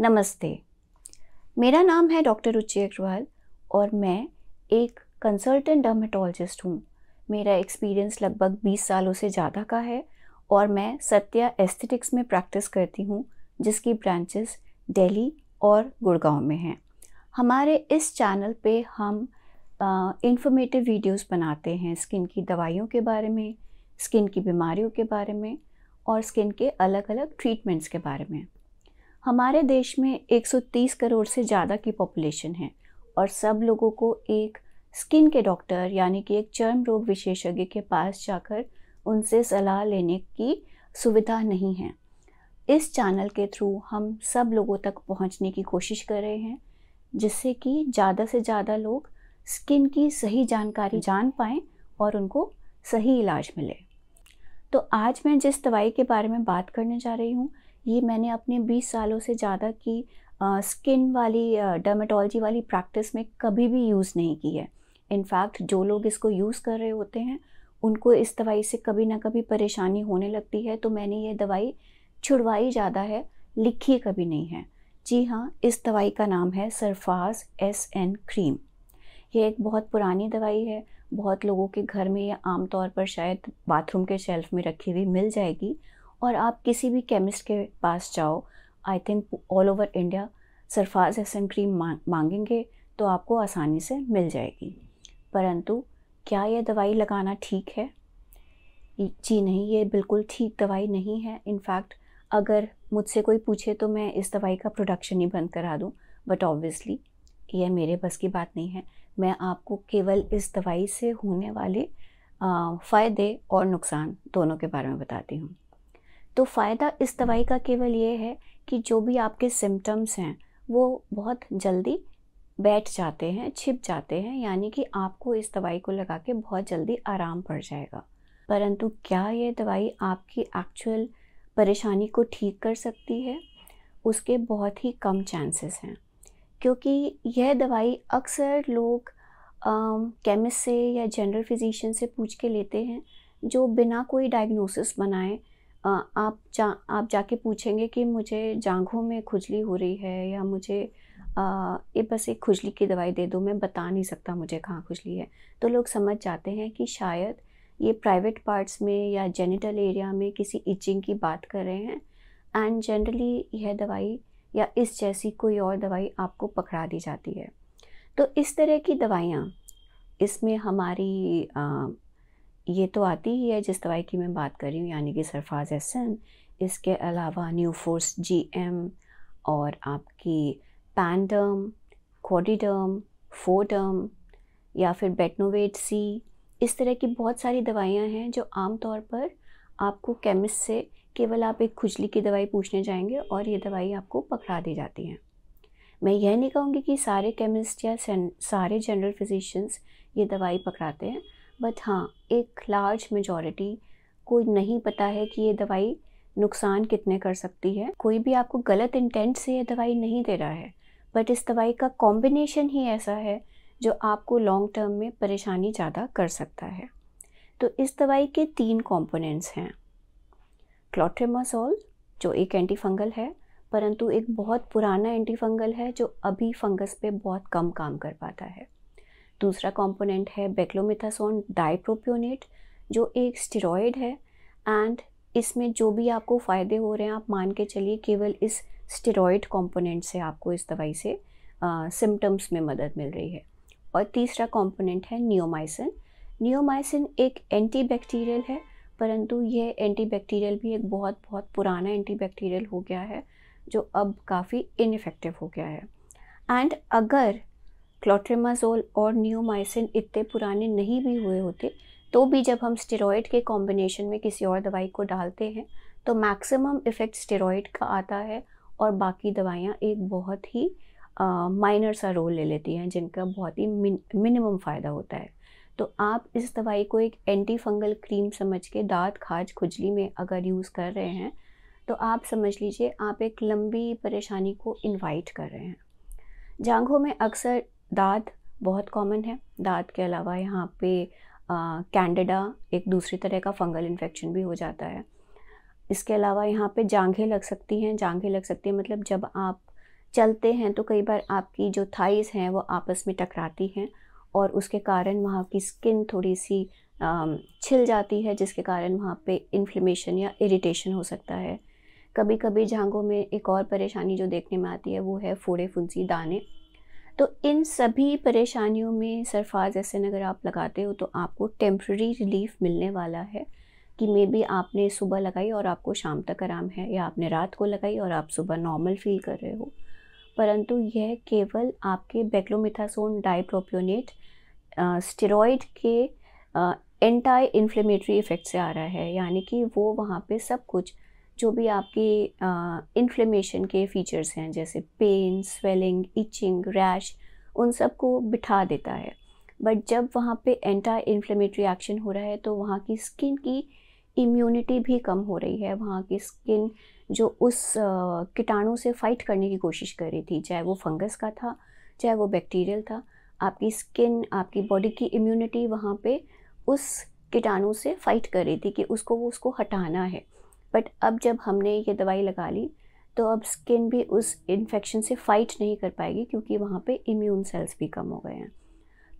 नमस्ते मेरा नाम है डॉक्टर रुचि अग्रवाल और मैं एक कंसल्टेंट डर्मेटोलॉजिस्ट हूँ मेरा एक्सपीरियंस लगभग 20 सालों से ज़्यादा का है और मैं सत्या एस्थेटिक्स में प्रैक्टिस करती हूँ जिसकी ब्रांचेस दिल्ली और गुड़गांव में हैं हमारे इस चैनल पे हम इंफॉर्मेटिव वीडियोस बनाते हैं स्किन की दवाइयों के बारे में स्किन की बीमारियों के बारे में और स्किन के अलग अलग ट्रीटमेंट्स के बारे में हमारे देश में 130 करोड़ से ज़्यादा की पॉपुलेशन है और सब लोगों को एक स्किन के डॉक्टर यानी कि एक चर्म रोग विशेषज्ञ के पास जाकर उनसे सलाह लेने की सुविधा नहीं है इस चैनल के थ्रू हम सब लोगों तक पहुंचने की कोशिश कर रहे हैं जिससे कि ज़्यादा से ज़्यादा लोग स्किन की सही जानकारी जान पाएँ और उनको सही इलाज मिले तो आज मैं जिस दवाई के बारे में बात करने जा रही हूँ ये मैंने अपने 20 सालों से ज़्यादा की स्किन वाली डर्मेटोलॉजी वाली प्रैक्टिस में कभी भी यूज़ नहीं की है इनफैक्ट जो लोग इसको यूज़ कर रहे होते हैं उनको इस दवाई से कभी ना कभी परेशानी होने लगती है तो मैंने ये दवाई छुड़वाई ज़्यादा है लिखी कभी नहीं है जी हाँ इस दवाई का नाम है सरफाज एस एन क्रीम ये एक बहुत पुरानी दवाई है बहुत लोगों के घर में या आमतौर पर शायद बाथरूम के शेल्फ में रखी हुई मिल जाएगी और आप किसी भी केमिस्ट के पास जाओ I think all over India सरफाज एस क्रीम मांग मांगेंगे तो आपको आसानी से मिल जाएगी परंतु क्या यह दवाई लगाना ठीक है जी नहीं ये बिल्कुल ठीक दवाई नहीं है इनफैक्ट अगर मुझसे कोई पूछे तो मैं इस दवाई का प्रोडक्शन ही बंद करा दूँ बट ऑब्वियसली यह मेरे बस की बात नहीं है मैं आपको केवल इस दवाई से होने वाले फ़ायदे और नुकसान दोनों के बारे में बताती हूँ तो फ़ायदा इस दवाई का केवल ये है कि जो भी आपके सिम्टम्स हैं वो बहुत जल्दी बैठ जाते हैं छिप जाते हैं यानी कि आपको इस दवाई को लगा के बहुत जल्दी आराम पड़ जाएगा परंतु क्या ये दवाई आपकी एक्चुअल परेशानी को ठीक कर सकती है उसके बहुत ही कम चांसेस हैं क्योंकि यह दवाई अक्सर लोग केमिस्ट से या जनरल फिजिशियन से पूछ के लेते हैं जो बिना कोई डायग्नोसिस बनाए आप जा आप जाके पूछेंगे कि मुझे जांघों में खुजली हो रही है या मुझे ये बस एक खुजली की दवाई दे दो मैं बता नहीं सकता मुझे कहाँ खुजली है तो लोग समझ जाते हैं कि शायद ये प्राइवेट पार्ट्स में या जेनिटल एरिया में किसी इचिंग की बात कर रहे हैं एंड जनरली यह दवाई या इस जैसी कोई और दवाई आपको पकड़ा दी जाती है तो इस तरह की दवाइयाँ इसमें हमारी ये तो आती ही है जिस दवाई की मैं बात कर रही हूँ यानी कि सरफाज एसन इसके अलावा न्यू फोर्स जी एम और आपकी पैंडम कोडिडम फोडम या फिर बेटनोवेट सी इस तरह की बहुत सारी दवाइयाँ हैं जो आम तौर पर आपको केमिस्ट से केवल आप एक खुजली की दवाई पूछने जाएंगे और ये दवाई आपको पकड़ा दी जाती हैं मैं यह नहीं कहूँगी कि सारे केमिस्ट या सारे जनरल फिजिशियंस ये दवाई पकड़ाते हैं बट हाँ एक लार्ज मेजॉरिटी को नहीं पता है कि ये दवाई नुकसान कितने कर सकती है कोई भी आपको गलत इंटेंट से ये दवाई नहीं दे रहा है बट इस दवाई का कॉम्बिनेशन ही ऐसा है जो आपको लॉन्ग टर्म में परेशानी ज़्यादा कर सकता है तो इस दवाई के तीन कॉम्पोनेंट्स हैं क्लोट्रेमासोल जो एक एंटीफंगल है परंतु एक बहुत पुराना एंटीफंगल है जो अभी फंगस पे बहुत कम काम कर पाता है दूसरा कंपोनेंट है बेक्लोमिथासोन डाइप्रोप्योनेट जो एक स्टेरॉयड है एंड इसमें जो भी आपको फ़ायदे हो रहे हैं आप मान के चलिए केवल इस स्टेरॉयड कंपोनेंट से आपको इस दवाई से सिम्टम्स में मदद मिल रही है और तीसरा कंपोनेंट है नियोमाइसिन नियोमाइसिन एक एंटीबैक्टीरियल है परंतु यह एंटीबैक्टीरियल भी एक बहुत बहुत पुराना एंटीबैक्टीरियल हो गया है जो अब काफ़ी इनफेक्टिव हो गया है एंड अगर क्लोट्रेमाजोल और न्यूमाइसिन इतने पुराने नहीं भी हुए होते तो भी जब हम स्टेरॉयड के कॉम्बिनेशन में किसी और दवाई को डालते हैं तो मैक्सिमम इफ़ेक्ट स्टेरॉइड का आता है और बाकी दवाइयाँ एक बहुत ही माइनर सा रोल ले लेती हैं जिनका बहुत ही मिनिमम फ़ायदा होता है तो आप इस दवाई को एक एंटी फंगल क्रीम समझ के दांत खाज खुजली में अगर यूज़ कर रहे हैं तो आप समझ लीजिए आप एक लंबी परेशानी को इनवाइट कर रहे हैं जांघों में अक्सर दाद बहुत कॉमन है दाद के अलावा यहाँ पे कैंडिडा एक दूसरी तरह का फंगल इन्फेक्शन भी हो जाता है इसके अलावा यहाँ पे जांघें लग सकती हैं जांघें लग सकती हैं मतलब जब आप चलते हैं तो कई बार आपकी जो थाइस हैं वो आपस में टकराती हैं और उसके कारण वहाँ की स्किन थोड़ी सी छिल जाती है जिसके कारण वहाँ पे इन्फ्लेमेशन या इरिटेशन हो सकता है कभी कभी झांगों में एक और परेशानी जो देखने में आती है वो है फोड़े फुंसी दाने तो इन सभी परेशानियों में सरफाज ऐसे अगर आप लगाते हो तो आपको टेम्प्रेरी रिलीफ मिलने वाला है कि मे बी आपने सुबह लगाई और आपको शाम तक आराम है या आपने रात को लगाई और आप सुबह नॉर्मल फील कर रहे हो परंतु यह केवल आपके बेक्लोमिथासोन डाइप्रोप्योनेट स्टेरॉइड के एंटाई इन्फ्लेमेटरी इफ़ेक्ट से आ रहा है यानी कि वो वहाँ पे सब कुछ जो भी आपकी इन्फ्लेमेशन के फीचर्स हैं जैसे पेन स्वेलिंग इचिंग रैश उन सब को बिठा देता है बट जब वहाँ पे एंटा इन्फ्लेमेटरी एक्शन हो रहा है तो वहाँ की स्किन की इम्यूनिटी भी कम हो रही है वहाँ की स्किन जो उस कीटाणु से फाइट करने की कोशिश कर रही थी चाहे वो फंगस का था चाहे वो बैक्टीरियल था आपकी स्किन आपकी बॉडी की इम्यूनिटी वहाँ पे उस कीटाणु से फाइट कर रही थी कि उसको वो उसको हटाना है बट अब जब हमने ये दवाई लगा ली तो अब स्किन भी उस इन्फेक्शन से फाइट नहीं कर पाएगी क्योंकि वहाँ पे इम्यून सेल्स भी कम हो गए हैं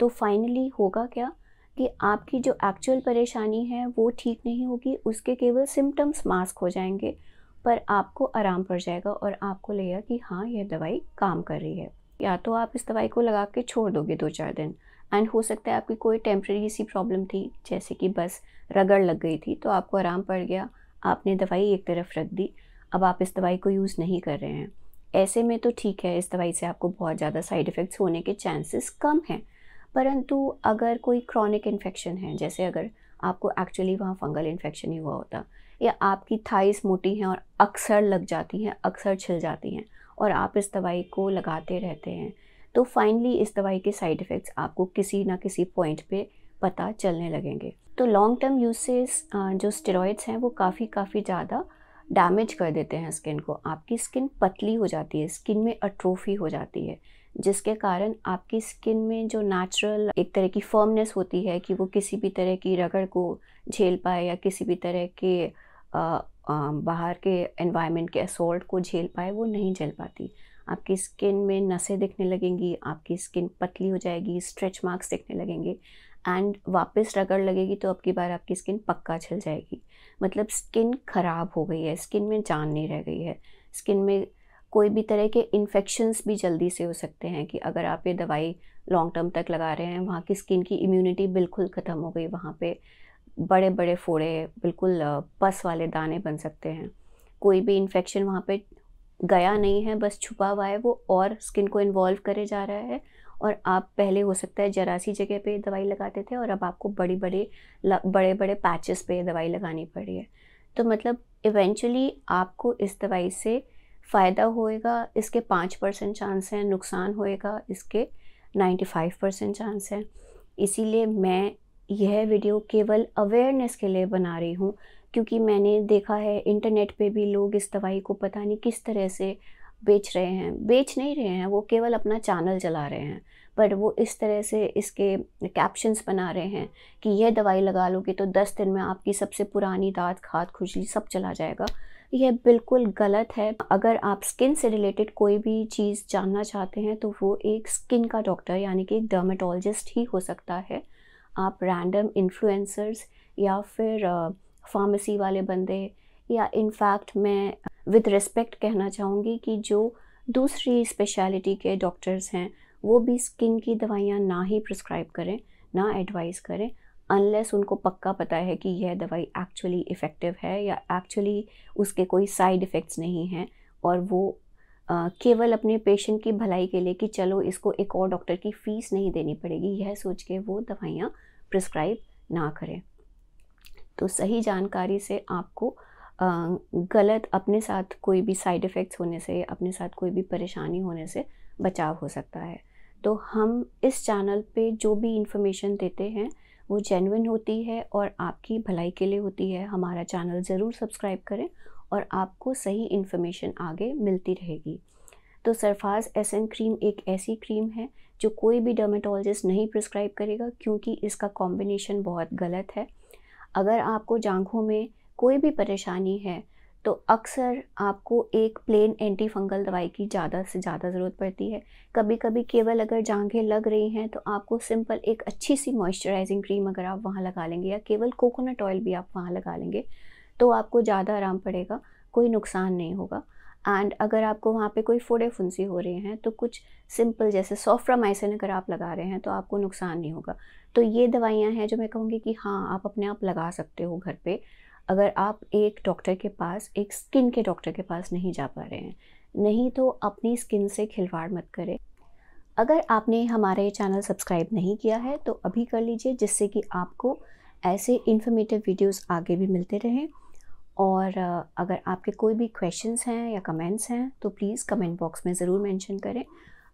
तो फाइनली होगा क्या कि आपकी जो एक्चुअल परेशानी है वो ठीक नहीं होगी उसके केवल सिम्टम्स मास्क हो जाएंगे पर आपको आराम पड़ जाएगा और आपको लगेगा कि हाँ यह दवाई काम कर रही है या तो आप इस दवाई को लगा के छोड़ दोगे दो चार दिन एंड हो सकता है आपकी कोई टेम्प्रेरी सी प्रॉब्लम थी जैसे कि बस रगड़ लग गई थी तो आपको आराम पड़ गया आपने दवाई एक तरफ रख दी अब आप इस दवाई को यूज़ नहीं कर रहे हैं ऐसे में तो ठीक है इस दवाई से आपको बहुत ज़्यादा साइड इफ़ेक्ट्स होने के चांसेस कम हैं परंतु अगर कोई क्रॉनिक इन्फेक्शन है जैसे अगर आपको एक्चुअली वहाँ फंगल इन्फेक्शन ही हुआ होता या आपकी थाइस मोटी हैं और अक्सर लग जाती हैं अक्सर छिल जाती हैं और आप इस दवाई को लगाते रहते हैं तो फाइनली इस दवाई के साइड इफ़ेक्ट्स आपको किसी ना किसी पॉइंट पे पता चलने लगेंगे तो लॉन्ग टर्म यूसेस जो स्टेरॉइड्स हैं वो काफ़ी काफ़ी ज़्यादा डैमेज कर देते हैं स्किन को आपकी स्किन पतली हो जाती है स्किन में अट्रोफी हो जाती है जिसके कारण आपकी स्किन में जो नेचुरल एक तरह की फर्मनेस होती है कि वो किसी भी तरह की रगड़ को झेल पाए या किसी भी तरह के आ, आ, बाहर के एनवायरनमेंट के असोल्ट को झेल पाए वो नहीं झेल पाती आपकी स्किन में नसें दिखने लगेंगी आपकी स्किन पतली हो जाएगी स्ट्रेच मार्क्स दिखने लगेंगे एंड वापस रगड़ लगेगी तो अब की बार आपकी स्किन पक्का छल जाएगी मतलब स्किन ख़राब हो गई है स्किन में जान नहीं रह गई है स्किन में कोई भी तरह के इन्फेक्शंस भी जल्दी से हो सकते हैं कि अगर आप ये दवाई लॉन्ग टर्म तक लगा रहे हैं वहाँ की स्किन की इम्यूनिटी बिल्कुल ख़त्म हो गई वहाँ पे बड़े बड़े फोड़े बिल्कुल पस वाले दाने बन सकते हैं कोई भी इन्फेक्शन वहाँ पे गया नहीं है बस छुपा हुआ है वो और स्किन को इन्वॉल्व करे जा रहा है और आप पहले हो सकता है जरा सी जगह पे दवाई लगाते थे और अब आपको बड़ी बड़े बड़े बड़े पैचेस पे दवाई लगानी पड़ी है तो मतलब इवेंचुअली आपको इस दवाई से फ़ायदा होएगा इसके पाँच परसेंट चांस हैं नुकसान होएगा इसके नाइन्टी फाइव परसेंट चांस हैं इसीलिए मैं यह वीडियो केवल अवेयरनेस के लिए बना रही हूँ क्योंकि मैंने देखा है इंटरनेट पे भी लोग इस दवाई को पता नहीं किस तरह से बेच रहे हैं बेच नहीं रहे हैं वो केवल अपना चैनल चला रहे हैं बट वो इस तरह से इसके कैप्शंस बना रहे हैं कि यह दवाई लगा लोगे तो दस दिन में आपकी सबसे पुरानी दांत खाद खुजली सब चला जाएगा यह बिल्कुल गलत है अगर आप स्किन से रिलेटेड कोई भी चीज़ जानना चाहते हैं तो वो एक स्किन का डॉक्टर यानी कि एक डर्मेटोलॉजिस्ट ही हो सकता है आप रैंडम इन्फ्लुएंसर्स या फिर फार्मेसी वाले बंदे या इनफैक्ट मैं विद रिस्पेक्ट कहना चाहूँगी कि जो दूसरी स्पेशलिटी के डॉक्टर्स हैं वो भी स्किन की दवाइयाँ ना ही प्रिस्क्राइब करें ना एडवाइस करें अनलेस उनको पक्का पता है कि यह दवाई एक्चुअली इफ़ेक्टिव है या एक्चुअली उसके कोई साइड इफ़ेक्ट्स नहीं हैं और वो केवल अपने पेशेंट की भलाई के लिए कि चलो इसको एक और डॉक्टर की फ़ीस नहीं देनी पड़ेगी यह सोच के वो दवाइयाँ प्रिस्क्राइब ना करें तो सही जानकारी से आपको गलत अपने साथ कोई भी साइड इफ़ेक्ट्स होने से अपने साथ कोई भी परेशानी होने से बचाव हो सकता है तो हम इस चैनल पे जो भी इन्फॉर्मेशन देते हैं वो जेनविन होती है और आपकी भलाई के लिए होती है हमारा चैनल ज़रूर सब्सक्राइब करें और आपको सही इन्फॉर्मेशन आगे मिलती रहेगी तो सरफाज एसन क्रीम एक ऐसी क्रीम है जो कोई भी डर्मेटोलॉजिस्ट नहीं प्रिस्क्राइब करेगा क्योंकि इसका कॉम्बिनेशन बहुत गलत है अगर आपको जांघों में कोई भी परेशानी है तो अक्सर आपको एक प्लेन एंटी फंगल दवाई की ज़्यादा से ज़्यादा ज़रूरत पड़ती है कभी कभी केवल अगर जांघें लग रही हैं तो आपको सिंपल एक अच्छी सी मॉइस्चराइजिंग क्रीम अगर आप वहाँ लगा लेंगे या केवल कोकोनट ऑयल भी आप वहाँ लगा लेंगे तो आपको ज़्यादा आराम पड़ेगा कोई नुकसान नहीं होगा एंड अगर आपको वहाँ पे कोई फोड़े फुंसी हो रहे हैं तो कुछ सिंपल जैसे सोफ्रामाइसिन अगर आप लगा रहे हैं तो आपको नुकसान नहीं होगा तो ये दवाइयाँ हैं जो मैं कहूँगी कि हाँ आप अपने आप लगा सकते हो घर पर अगर आप एक डॉक्टर के पास एक स्किन के डॉक्टर के पास नहीं जा पा रहे हैं नहीं तो अपनी स्किन से खिलवाड़ मत करें अगर आपने हमारे चैनल सब्सक्राइब नहीं किया है तो अभी कर लीजिए जिससे कि आपको ऐसे इन्फॉर्मेटिव वीडियोस आगे भी मिलते रहें और अगर आपके कोई भी क्वेश्चंस हैं या कमेंट्स हैं तो प्लीज़ कमेंट बॉक्स में ज़रूर मेंशन करें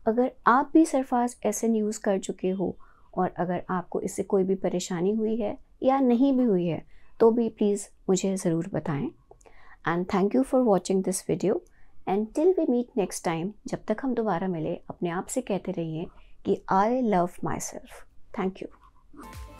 अगर आप भी सरफाज एसन यूज़ कर चुके हो और अगर आपको इससे कोई भी परेशानी हुई है या नहीं भी हुई है तो भी प्लीज़ मुझे ज़रूर बताएं and thank you for watching this video and till we meet next time जब तक हम दोबारा मिले अपने आप से कहते रहिए कि I love my self thank you